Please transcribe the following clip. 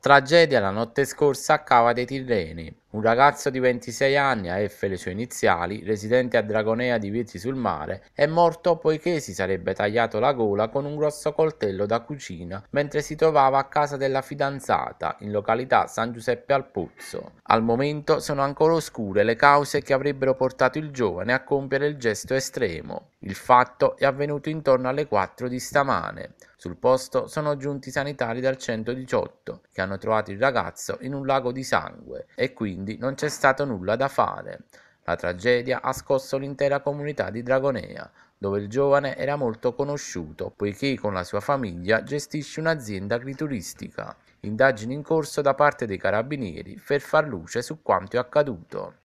Tragedia la notte scorsa a Cava dei Tirreni. Un ragazzo di 26 anni, a AF le sue iniziali, residente a Dragonea di Vieti sul Mare, è morto poiché si sarebbe tagliato la gola con un grosso coltello da cucina mentre si trovava a casa della fidanzata, in località San Giuseppe al Pozzo. Al momento sono ancora oscure le cause che avrebbero portato il giovane a compiere il gesto estremo. Il fatto è avvenuto intorno alle 4 di stamane. Sul posto sono giunti i sanitari dal 118, che hanno trovato il ragazzo in un lago di sangue e quindi quindi non c'è stato nulla da fare. La tragedia ha scosso l'intera comunità di Dragonea, dove il giovane era molto conosciuto, poiché con la sua famiglia gestisce un'azienda agrituristica. Indagini in corso da parte dei carabinieri per far luce su quanto è accaduto.